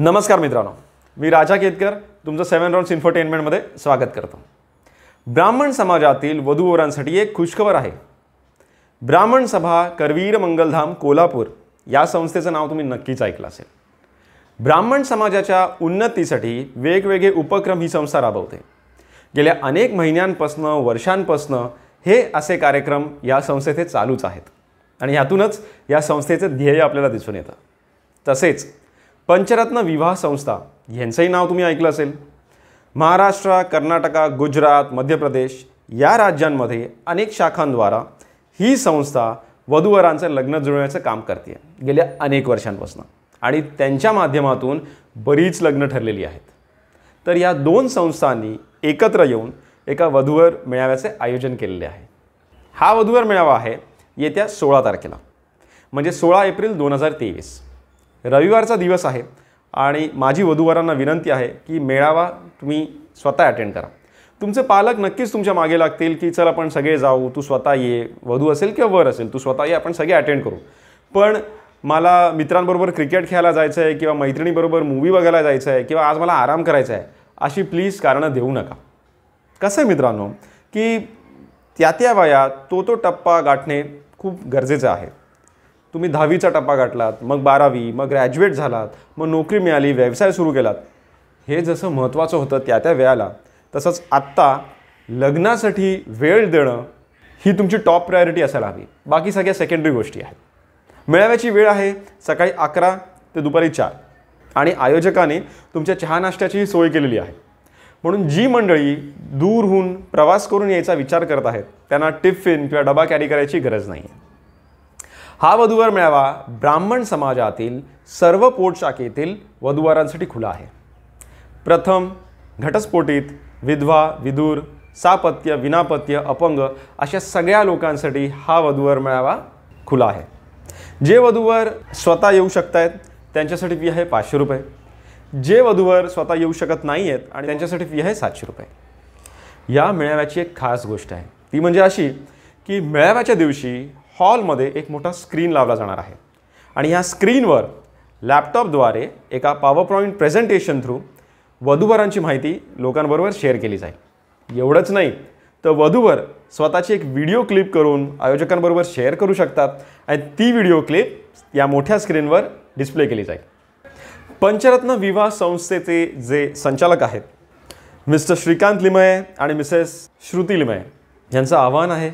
नमस्कार मित्रांनो मी राजा केतकर तुमचं सेवन राऊंड्स इन्फरटेनमेंटमध्ये स्वागत करतो ब्राह्मण समाजातील वधूवरांसाठी एक खुशखबर आहे ब्राह्मण सभा करवीर मंगलधाम कोल्हापूर या संस्थेचं नाव तुम्ही नक्कीच ऐकलं असेल ब्राह्मण समाजाच्या उन्नतीसाठी वेगवेगळे उपक्रम ही संस्था राबवते गेल्या अनेक महिन्यांपासनं वर्षांपासनं हे असे कार्यक्रम या संस्थेचे चालूच आहेत आणि ह्यातूनच या संस्थेचं ध्येय आपल्याला दिसून येतं तसेच पंचरत्न विवाह संस्था यांचंही नाव तुम्ही ऐकलं असेल महाराष्ट्र कर्नाटका गुजरात मध्य प्रदेश या राज्यांमध्ये अनेक शाखांद्वारा ही संस्था वधूवरांचं लग्न जुळण्याचं काम करते गेल्या अनेक वर्षांपासून आणि त्यांच्या माध्यमातून बरीच लग्न ठरलेली आहेत तर या दोन संस्थांनी एकत्र येऊन एका वधूवर मेळाव्याचे आयोजन केलेले आहे हा वधूवर मेळावा आहे येत्या सोळा तारखेला म्हणजे सोळा एप्रिल दोन हजार तेवीस रविवारचा दिवस आहे आणि माझी वधूवरांना विनंती आहे की मेळावा तुम्ही स्वतः अटेंड करा तुमचे पालक नक्कीच तुमच्या मागे लागतील की चल आपण सगळे जाऊ तू स्वतः ये वधू असेल किंवा वर असेल तू स्वतः ये आपण सगळे अटेंड करू पण मला मित्रांबरोबर क्रिकेट खेळायला जायचं आहे किंवा मैत्रिणीबरोबर मूवी बघायला जायचं आहे किंवा आज मला आराम करायचा आहे अशी प्लीज कारणं देऊ नका कसं आहे मित्रांनो की त्या त्या वयात तो तो टप्पा गाठणे खूप गरजेचं आहे तुम्ही दहावीचा टप्पा गाठलात मग बारावी मग ग्रॅज्युएट झालात मग नोकरी मिळाली व्यवसाय सुरू केलात हे जसं महत्त्वाचं होतं त्या त्या वेळाला तसंच आत्ता लग्नासाठी वेळ देणं ही तुमची टॉप प्रायोरिटी असायला हवी बाकी सगळ्या सेकंडरी गोष्टी आहेत मेळाव्याची वेळ आहे सकाळी अकरा ते दुपारी चार आणि आयोजकाने तुमच्या चहा नाश्त्याचीही सोय केलेली आहे म्हणून जी मंडळी दूरहून प्रवास करून यायचा विचार करत आहेत त्यांना टिफिन किंवा डबा कॅरी करायची गरज नाही आहे हा वधूवर मेळावा ब्राह्मण समाजातील सर्व पोटशाखेतील वधूवरांसाठी खुला आहे प्रथम घटस्फोटीत विधवा विदूर सापत्य विनापत्य अपंग अशा सगळ्या लोकांसाठी हा वधूवर मेळावा खुला आहे जे वधूवर स्वतः येऊ शकत आहेत त्यांच्यासाठी फी आहे पाचशे रुपये जे वधूवर स्वतः येऊ शकत नाही आहेत आणि त्यांच्यासाठी फी आहे सातशे रुपये या मेळाव्याची एक खास गोष्ट आहे ती म्हणजे अशी की मेळाव्याच्या दिवशी हॉलमध्ये एक मोठा स्क्रीन लावला जाणार आहे आणि ह्या स्क्रीनवर लॅपटॉपद्वारे एका पॉवर पॉईंट प्रेझेंटेशन थ्रू वधूवरांची माहिती लोकांबरोबर शेअर केली जाईल एवढंच नाही तर वधूवर स्वतःची एक व्हिडिओ क्लिप करून आयोजकांबरोबर शेअर करू शकतात आणि ती व्हिडिओ क्लिप या मोठ्या स्क्रीनवर डिस्प्ले केली जाईल पंचरत्न विवाह संस्थेचे जे संचालक आहेत मिस्टर श्रीकांत लिमये आणि मिसेस श्रुती लिमये यांचं आव्हान आहे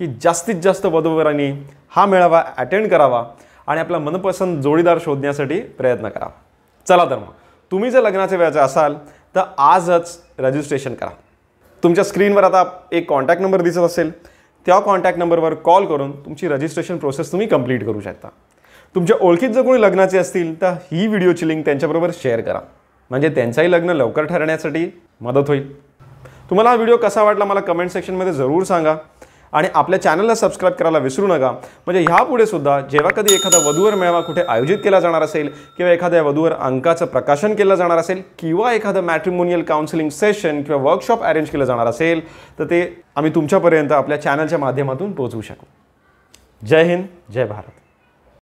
की जास्तीत जास्त वधोवरांनी हा मेळावा अटेंड करावा आणि आपला मनपसंत जोडीदार शोधण्यासाठी प्रयत्न करावा चला तर मग तुम्ही जर लग्नाचे व्हायचे असाल तर आजच रजिस्ट्रेशन करा तुमच्या स्क्रीनवर आता एक कॉन्टॅक्ट नंबर दिसत असेल त्या कॉन्टॅक्ट नंबरवर कॉल करून तुमची रजिस्ट्रेशन प्रोसेस तुम्ही कंप्लीट करू शकता तुमच्या ओळखीत जर कोणी लग्नाचे असतील तर ही व्हिडिओची लिंक त्यांच्याबरोबर शेअर करा म्हणजे त्यांचंही लग्न लवकर ठरण्यासाठी मदत होईल तुम्हाला हा व्हिडिओ कसा वाटला मला कमेंट सेक्शनमध्ये जरूर सांगा आणि आपल्या चॅनलला सबस्क्राईब करायला विसरू नका म्हणजे ह्यापुढे सुद्धा जेव्हा कधी एखादा वधूवर मेळावा कुठे आयोजित केला जाणार असेल किंवा एखाद्या वधूवर अंकाचं प्रकाशन केलं जाणार असेल किंवा एखादं मॅट्रिमोनियल काउन्सिलिंग सेशन किंवा वर्कशॉप अरेंज केलं जाणार असेल तर ते आम्ही तुमच्यापर्यंत आपल्या चॅनलच्या माध्यमातून पोहोचवू शकू जय हिंद जय भारत